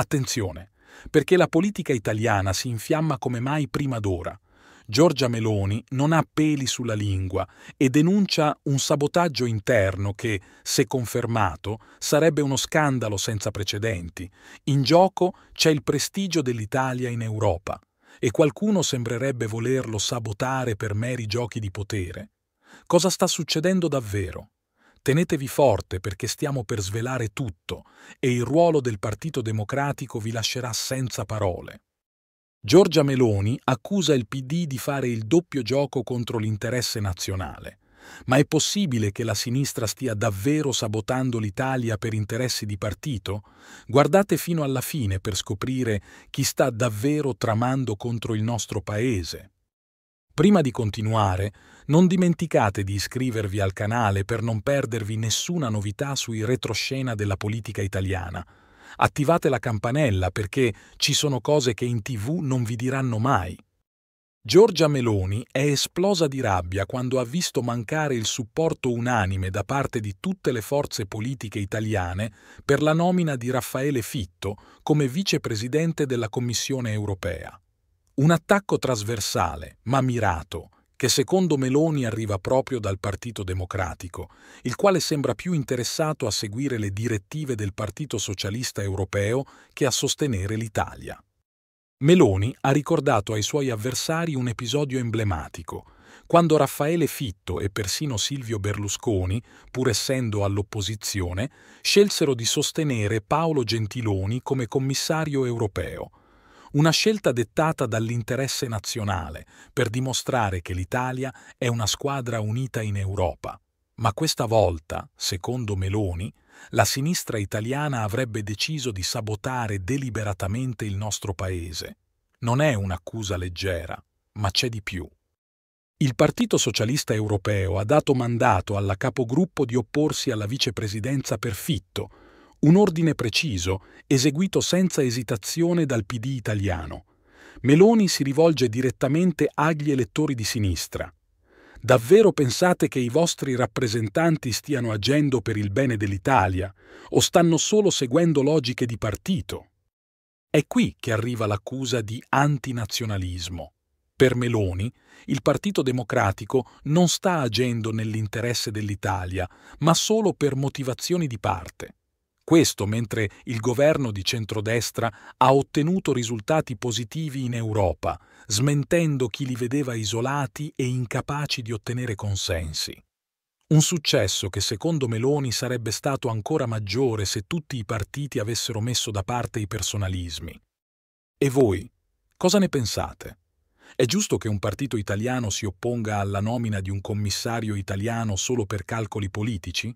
Attenzione, perché la politica italiana si infiamma come mai prima d'ora. Giorgia Meloni non ha peli sulla lingua e denuncia un sabotaggio interno che, se confermato, sarebbe uno scandalo senza precedenti. In gioco c'è il prestigio dell'Italia in Europa e qualcuno sembrerebbe volerlo sabotare per meri giochi di potere. Cosa sta succedendo davvero? Tenetevi forte perché stiamo per svelare tutto e il ruolo del Partito Democratico vi lascerà senza parole. Giorgia Meloni accusa il PD di fare il doppio gioco contro l'interesse nazionale. Ma è possibile che la sinistra stia davvero sabotando l'Italia per interessi di partito? Guardate fino alla fine per scoprire chi sta davvero tramando contro il nostro paese. Prima di continuare, non dimenticate di iscrivervi al canale per non perdervi nessuna novità sui retroscena della politica italiana. Attivate la campanella perché ci sono cose che in tv non vi diranno mai. Giorgia Meloni è esplosa di rabbia quando ha visto mancare il supporto unanime da parte di tutte le forze politiche italiane per la nomina di Raffaele Fitto come vicepresidente della Commissione europea. Un attacco trasversale, ma mirato, che secondo Meloni arriva proprio dal Partito Democratico, il quale sembra più interessato a seguire le direttive del Partito Socialista Europeo che a sostenere l'Italia. Meloni ha ricordato ai suoi avversari un episodio emblematico, quando Raffaele Fitto e persino Silvio Berlusconi, pur essendo all'opposizione, scelsero di sostenere Paolo Gentiloni come commissario europeo, una scelta dettata dall'interesse nazionale per dimostrare che l'Italia è una squadra unita in Europa. Ma questa volta, secondo Meloni, la sinistra italiana avrebbe deciso di sabotare deliberatamente il nostro paese. Non è un'accusa leggera, ma c'è di più. Il Partito Socialista Europeo ha dato mandato alla capogruppo di opporsi alla vicepresidenza per Fitto, un ordine preciso, eseguito senza esitazione dal PD italiano. Meloni si rivolge direttamente agli elettori di sinistra. Davvero pensate che i vostri rappresentanti stiano agendo per il bene dell'Italia o stanno solo seguendo logiche di partito? È qui che arriva l'accusa di antinazionalismo. Per Meloni, il Partito Democratico non sta agendo nell'interesse dell'Italia, ma solo per motivazioni di parte. Questo mentre il governo di centrodestra ha ottenuto risultati positivi in Europa, smentendo chi li vedeva isolati e incapaci di ottenere consensi. Un successo che secondo Meloni sarebbe stato ancora maggiore se tutti i partiti avessero messo da parte i personalismi. E voi, cosa ne pensate? È giusto che un partito italiano si opponga alla nomina di un commissario italiano solo per calcoli politici?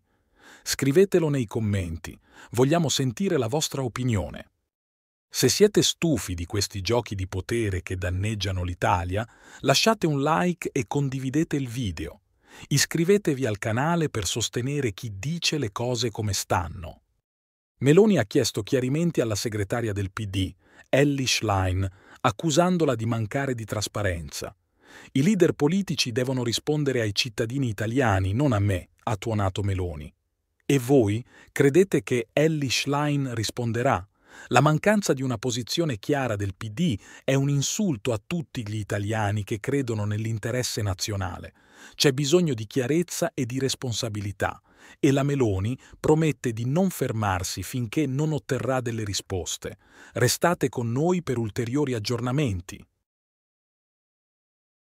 Scrivetelo nei commenti, vogliamo sentire la vostra opinione. Se siete stufi di questi giochi di potere che danneggiano l'Italia, lasciate un like e condividete il video. Iscrivetevi al canale per sostenere chi dice le cose come stanno. Meloni ha chiesto chiarimenti alla segretaria del PD, Ellie Schlein, accusandola di mancare di trasparenza. I leader politici devono rispondere ai cittadini italiani, non a me, ha tuonato Meloni. E voi credete che Ellie Schlein risponderà? La mancanza di una posizione chiara del PD è un insulto a tutti gli italiani che credono nell'interesse nazionale. C'è bisogno di chiarezza e di responsabilità e la Meloni promette di non fermarsi finché non otterrà delle risposte. Restate con noi per ulteriori aggiornamenti.